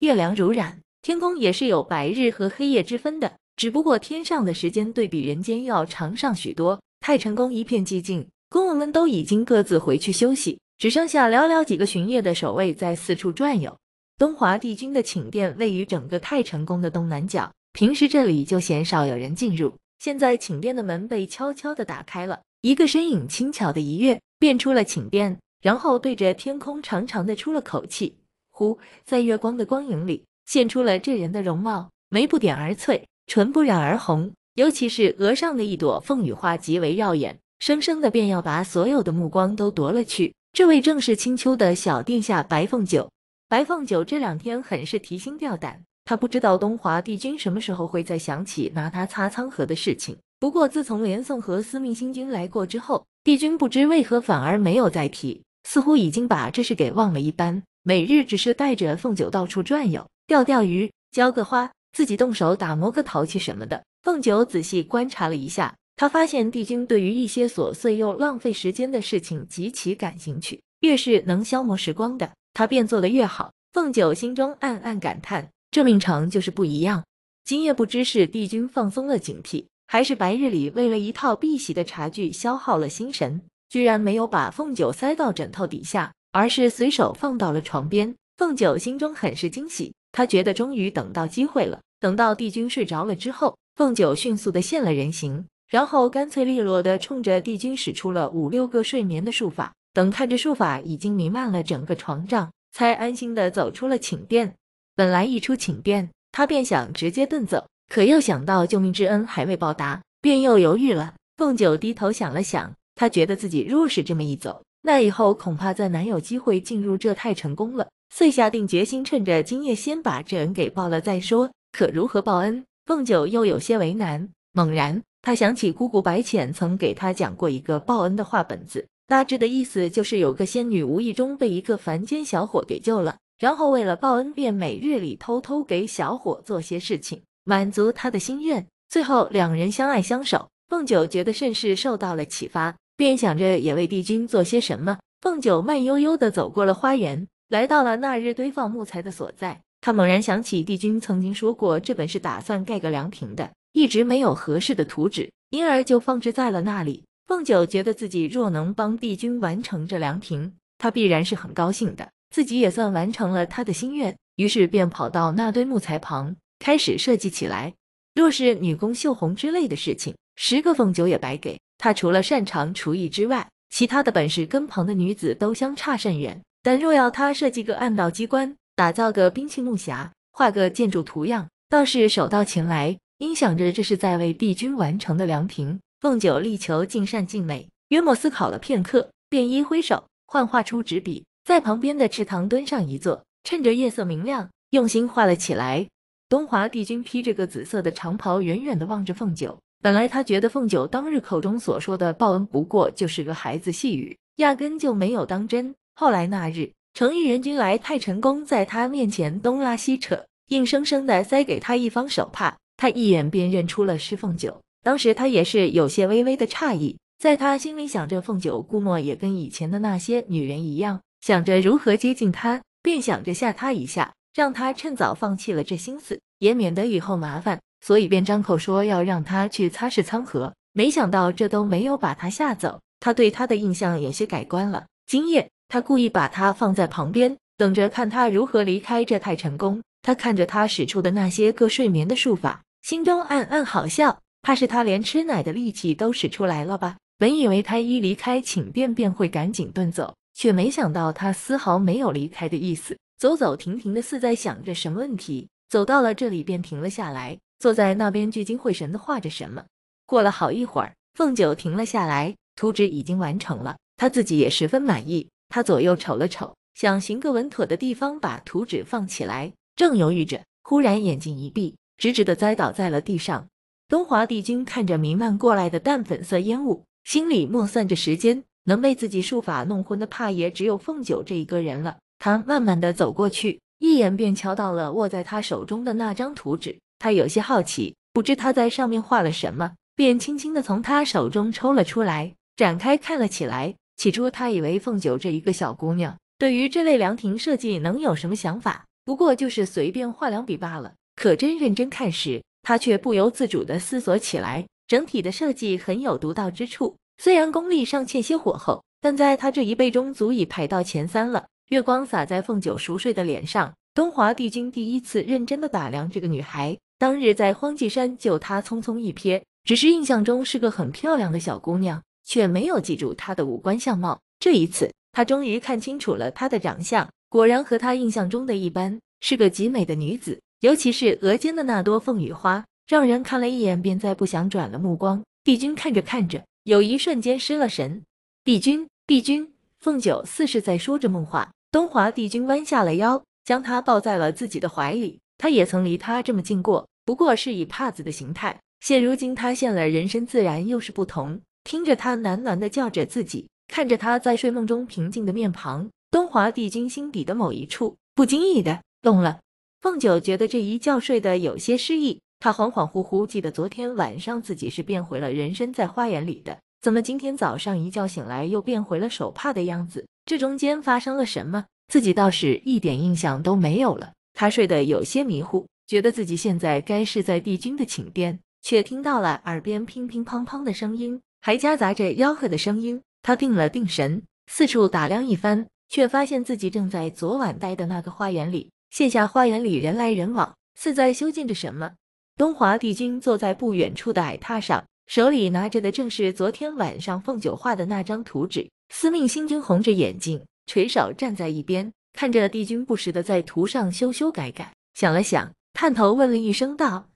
月亮如染，天空也是有白日和黑夜之分的，只不过天上的时间对比人间要长上许多。太成宫一片寂静，宫人们都已经各自回去休息，只剩下寥寥几个巡夜的守卫在四处转悠。东华帝君的寝殿位于整个太成宫的东南角，平时这里就鲜少有人进入。现在寝殿的门被悄悄的打开了，一个身影轻巧的一跃，便出了寝殿，然后对着天空长长的出了口气。乎在月光的光影里，现出了这人的容貌，眉不点而翠，唇不染而红，尤其是额上的一朵凤羽花极为耀眼，生生的便要把所有的目光都夺了去。这位正是青丘的小殿下白凤九。白凤九这两天很是提心吊胆，他不知道东华帝君什么时候会再想起拿他擦苍河的事情。不过自从连宋和司命星君来过之后，帝君不知为何反而没有再提，似乎已经把这事给忘了一般。每日只是带着凤九到处转悠，钓钓鱼，浇个花，自己动手打磨个陶器什么的。凤九仔细观察了一下，他发现帝君对于一些琐碎又浪费时间的事情极其感兴趣，越是能消磨时光的，他便做的越好。凤九心中暗暗感叹，这命长就是不一样。今夜不知是帝君放松了警惕，还是白日里为了一套碧玺的茶具消耗了心神，居然没有把凤九塞到枕头底下。而是随手放到了床边，凤九心中很是惊喜，他觉得终于等到机会了。等到帝君睡着了之后，凤九迅速的现了人形，然后干脆利落的冲着帝君使出了五六个睡眠的术法，等看着术法已经弥漫了整个床帐，才安心的走出了寝殿。本来一出寝殿，他便想直接遁走，可又想到救命之恩还未报答，便又犹豫了。凤九低头想了想，他觉得自己若是这么一走，那以后恐怕再难有机会进入这太成功了，遂下定决心，趁着今夜先把这恩给报了再说。可如何报恩？凤九又有些为难。猛然，他想起姑姑白浅曾给他讲过一个报恩的话本子，大致的意思就是有个仙女无意中被一个凡间小伙给救了，然后为了报恩，便每日里偷偷给小伙做些事情，满足他的心愿，最后两人相爱相守。凤九觉得甚是受到了启发。便想着也为帝君做些什么。凤九慢悠悠地走过了花园，来到了那日堆放木材的所在。他猛然想起帝君曾经说过，这本是打算盖个凉亭的，一直没有合适的图纸，因而就放置在了那里。凤九觉得自己若能帮帝君完成这凉亭，他必然是很高兴的，自己也算完成了他的心愿。于是便跑到那堆木材旁，开始设计起来。若是女工绣红之类的事情，十个凤九也白给。他除了擅长厨艺之外，其他的本事跟旁的女子都相差甚远。但若要他设计个暗道机关，打造个兵器木匣，画个建筑图样，倒是手到擒来。因想着这是在为帝君完成的凉亭，凤九力求尽善尽美，约莫思考了片刻，便一挥手，幻化出纸笔，在旁边的池塘墩上一坐，趁着夜色明亮，用心画了起来。东华帝君披着个紫色的长袍，远远的望着凤九。本来他觉得凤九当日口中所说的报恩不过就是个孩子戏语，压根就没有当真。后来那日，程毅人君来太晨宫，在他面前东拉西扯，硬生生的塞给他一方手帕，他一眼便认出了是凤九。当时他也是有些微微的诧异，在他心里想着凤九估摸也跟以前的那些女人一样，想着如何接近他，便想着吓他一下，让他趁早放弃了这心思，也免得以后麻烦。所以便张口说要让他去擦拭仓盒，没想到这都没有把他吓走。他对他的印象有些改观了。今夜他故意把他放在旁边，等着看他如何离开这太晨宫。他看着他使出的那些个睡眠的术法，心中暗暗好笑，怕是他连吃奶的力气都使出来了吧？本以为他一离开寝殿便会赶紧遁走，却没想到他丝毫没有离开的意思，走走停停的似在想着什么问题。走到了这里便停了下来。坐在那边聚精会神的画着什么。过了好一会儿，凤九停了下来，图纸已经完成了，他自己也十分满意。他左右瞅了瞅，想寻个稳妥的地方把图纸放起来，正犹豫着，忽然眼睛一闭，直直的栽倒在了地上。东华帝君看着弥漫过来的淡粉色烟雾，心里默算着时间，能被自己术法弄昏的，怕也只有凤九这一个人了。他慢慢的走过去，一眼便瞧到了握在他手中的那张图纸。他有些好奇，不知他在上面画了什么，便轻轻地从他手中抽了出来，展开看了起来。起初他以为凤九这一个小姑娘，对于这类凉亭设计能有什么想法？不过就是随便画两笔罢了。可真认真看时，他却不由自主地思索起来。整体的设计很有独到之处，虽然功力尚欠些火候，但在他这一辈中足以排到前三了。月光洒在凤九熟睡的脸上，东华帝君第一次认真的打量这个女孩。当日在荒寂山，就他匆匆一瞥，只是印象中是个很漂亮的小姑娘，却没有记住她的五官相貌。这一次，他终于看清楚了她的长相，果然和他印象中的一般，是个极美的女子。尤其是额间的那朵凤羽花，让人看了一眼便再不想转了目光。帝君看着看着，有一瞬间失了神。帝君，帝君，凤九似是在说着梦话。东华帝君弯下了腰，将她抱在了自己的怀里。他也曾离她这么近过。不过是以帕子的形态，现如今塌陷了人身，自然又是不同。听着他喃喃的叫着自己，看着他在睡梦中平静的面庞，东华帝君心底的某一处不经意的动了。凤九觉得这一觉睡得有些失意，他恍恍惚惚记得昨天晚上自己是变回了人身，在花园里的，怎么今天早上一觉醒来又变回了手帕的样子？这中间发生了什么？自己倒是一点印象都没有了。他睡得有些迷糊。觉得自己现在该是在帝君的寝殿，却听到了耳边乒乒乓乓的声音，还夹杂着吆喝的声音。他定了定神，四处打量一番，却发现自己正在昨晚待的那个花园里。现下花园里人来人往，似在修建着什么。东华帝君坐在不远处的矮榻上，手里拿着的正是昨天晚上凤九画的那张图纸。司命星君红着眼睛，垂手站在一边，看着帝君不时的在图上修修改改。想了想。探头问了一声道：“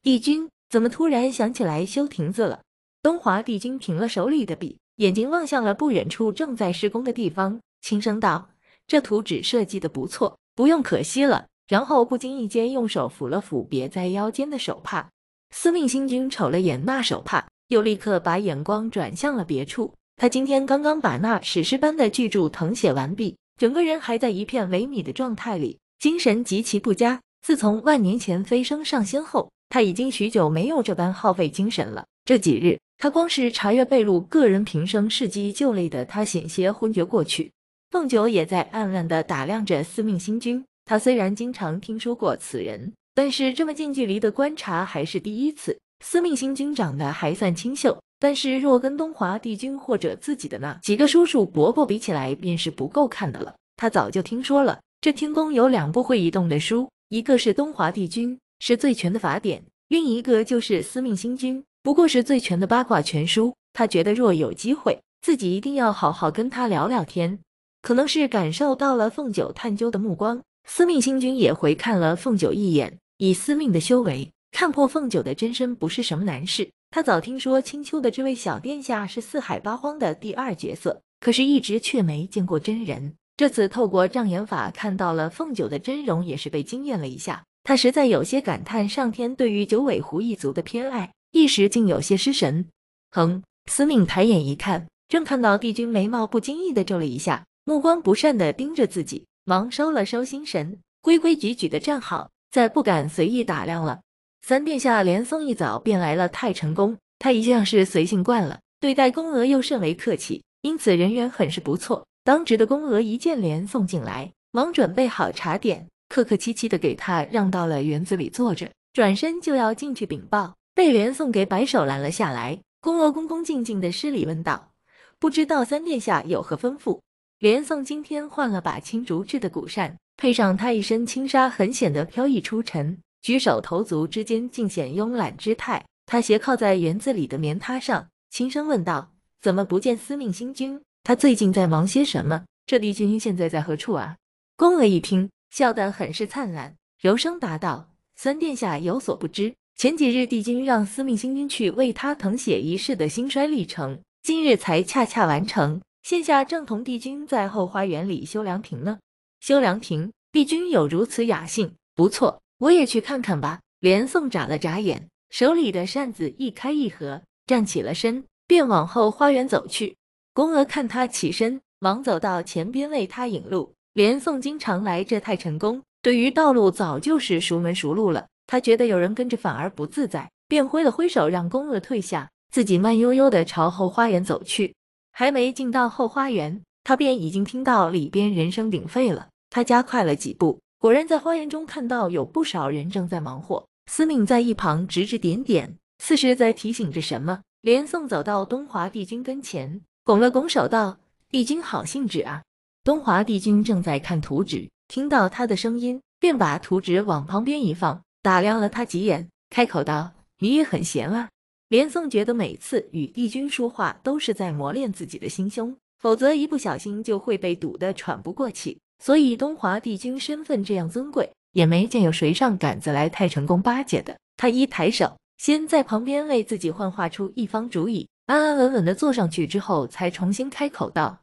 帝君，怎么突然想起来修亭子了？”东华帝君停了手里的笔，眼睛望向了不远处正在施工的地方，轻声道：“这图纸设计的不错，不用可惜了。”然后不经意间用手抚了抚别在腰间的手帕。司命星君瞅了眼那手帕，又立刻把眼光转向了别处。他今天刚刚把那史诗般的巨著誊写完毕，整个人还在一片萎靡的状态里，精神极其不佳。自从万年前飞升上仙后，他已经许久没有这般耗费精神了。这几日，他光是查阅被录个人平生事迹，就累得他险些昏厥过去。凤九也在暗暗地打量着司命星君。他虽然经常听说过此人，但是这么近距离的观察还是第一次。司命星君长得还算清秀，但是若跟东华帝君或者自己的那几个叔叔伯伯比起来，便是不够看的了。他早就听说了，这天宫有两部会移动的书。一个是东华帝君，是最全的法典；另一个就是司命星君，不过是最全的八卦全书。他觉得若有机会，自己一定要好好跟他聊聊天。可能是感受到了凤九探究的目光，司命星君也回看了凤九一眼。以司命的修为，看破凤九的真身不是什么难事。他早听说青丘的这位小殿下是四海八荒的第二角色，可是一直却没见过真人。这次透过障眼法看到了凤九的真容，也是被惊艳了一下。他实在有些感叹上天对于九尾狐一族的偏爱，一时竟有些失神。哼！司命抬眼一看，正看到帝君眉毛不经意的皱了一下，目光不善的盯着自己，忙收了收心神，规规矩矩的站好，再不敢随意打量了。三殿下连送一早便来了太成功，他一向是随性惯了，对待宫娥又甚为客气，因此人缘很是不错。当值的宫娥一见莲送进来，忙准备好茶点，客客气气的给他让到了园子里坐着，转身就要进去禀报，被莲送给摆手拦了下来。宫娥恭恭敬敬的施礼问道：“不知道三殿下有何吩咐？”莲送今天换了把青竹制的古扇，配上她一身轻纱，很显得飘逸出尘，举手投足之间尽显慵懒之态。她斜靠在园子里的棉榻上，轻声问道：“怎么不见司命星君？”他最近在忙些什么？这帝君现在在何处啊？宫娥一听，笑得很是灿烂，柔声答道：“三殿下有所不知，前几日帝君让司命星君去为他誊写一世的兴衰历程，今日才恰恰完成。现下正同帝君在后花园里修凉亭呢。修凉亭，帝君有如此雅兴，不错，我也去看看吧。”连宋眨了眨眼，手里的扇子一开一合，站起了身，便往后花园走去。宫娥看他起身，忙走到前边为他引路。连宋经常来这太晨宫，对于道路早就是熟门熟路了。他觉得有人跟着反而不自在，便挥了挥手让宫娥退下，自己慢悠悠地朝后花园走去。还没进到后花园，他便已经听到里边人声鼎沸了。他加快了几步，果然在花园中看到有不少人正在忙活，司命在一旁指指点点，似是在提醒着什么。连宋走到东华帝君跟前。拱了拱手道：“帝君好兴致啊！”东华帝君正在看图纸，听到他的声音，便把图纸往旁边一放，打量了他几眼，开口道：“你也很闲啊。”连宋觉得每次与帝君说话都是在磨练自己的心胸，否则一不小心就会被堵得喘不过气。所以东华帝君身份这样尊贵，也没见有谁上杆子来太成功巴结的。他一抬手，先在旁边为自己幻化出一方主意，安安稳稳地坐上去之后，才重新开口道：“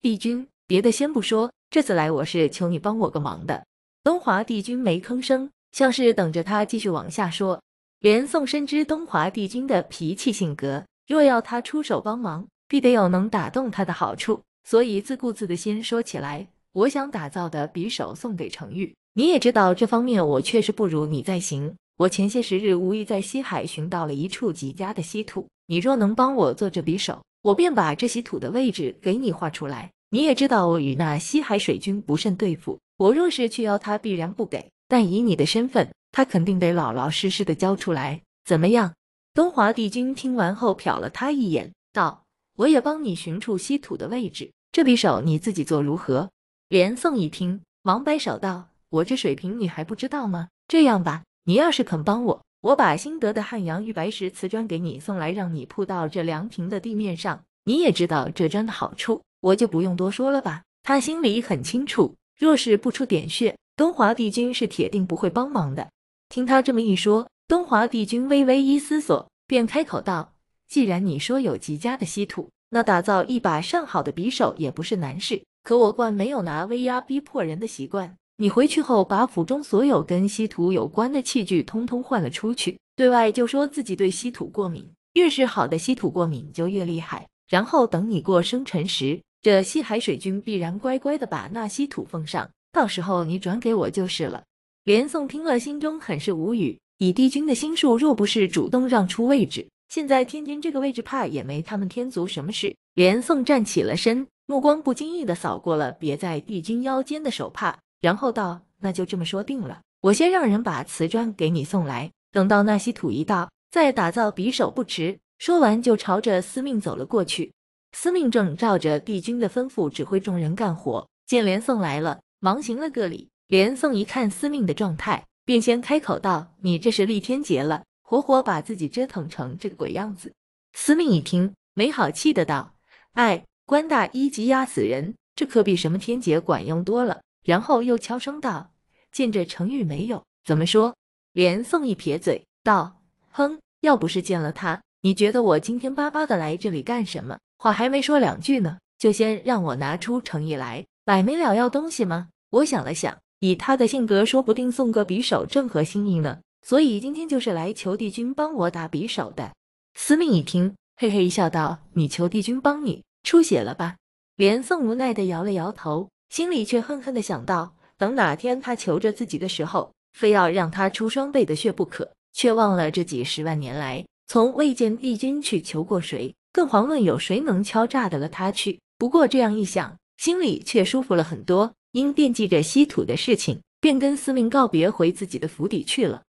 帝君，别的先不说，这次来我是求你帮我个忙的。”东华帝君没吭声，像是等着他继续往下说。连宋深知东华帝君的脾气性格，若要他出手帮忙，必得有能打动他的好处，所以自顾自的先说起来：“我想打造的匕首送给程玉，你也知道这方面我确实不如你在行。我前些时日无意在西海寻到了一处极佳的稀土。”你若能帮我做这匕首，我便把这稀土的位置给你画出来。你也知道，我与那西海水军不甚对付，我若是去要，他必然不给。但以你的身份，他肯定得老老实实的交出来。怎么样？东华帝君听完后瞟了他一眼，道：“我也帮你寻出稀土的位置，这匕首你自己做如何？”连宋一听，忙摆手道：“我这水平你还不知道吗？这样吧，你要是肯帮我。”我把新得的汉阳玉白石瓷砖给你送来，让你铺到这凉亭的地面上。你也知道这砖的好处，我就不用多说了吧。他心里很清楚，若是不出点血，东华帝君是铁定不会帮忙的。听他这么一说，东华帝君微微一思索，便开口道：“既然你说有极佳的稀土，那打造一把上好的匕首也不是难事。可我惯没有拿威压逼迫人的习惯。”你回去后，把府中所有跟稀土有关的器具通通换了出去，对外就说自己对稀土过敏，越是好的稀土过敏就越厉害。然后等你过生辰时，这西海水君必然乖乖的把那稀土奉上，到时候你转给我就是了。连宋听了，心中很是无语。以帝君的心术，若不是主动让出位置，现在天君这个位置怕也没他们天族什么事。连宋站起了身，目光不经意的扫过了别在帝君腰间的手帕。然后道：“那就这么说定了，我先让人把瓷砖给你送来，等到那西土一到，再打造匕首不迟。”说完就朝着司命走了过去。司命正照着帝君的吩咐指挥众人干活，见连宋来了，忙行了个礼。连宋一看司命的状态，便先开口道：“你这是立天劫了，活活把自己折腾成这个鬼样子。”司命一听，没好气的道：“哎，官大一级压死人，这可比什么天劫管用多了。”然后又悄声道：“见着程玉没有？怎么说？”连宋一撇嘴道：“哼，要不是见了他，你觉得我今天巴巴的来这里干什么？话还没说两句呢，就先让我拿出诚意来，摆明了要东西吗？”我想了想，以他的性格，说不定送个匕首正合心意呢。所以今天就是来求帝君帮我打匕首的。司命一听，嘿嘿一笑道：“你求帝君帮你，出血了吧？”连宋无奈地摇了摇头。心里却恨恨的想到，等哪天他求着自己的时候，非要让他出双倍的血不可。却忘了这几十万年来，从未见帝君去求过谁，更遑论有谁能敲诈得了他去。不过这样一想，心里却舒服了很多。因惦记着稀土的事情，便跟司命告别，回自己的府邸去了。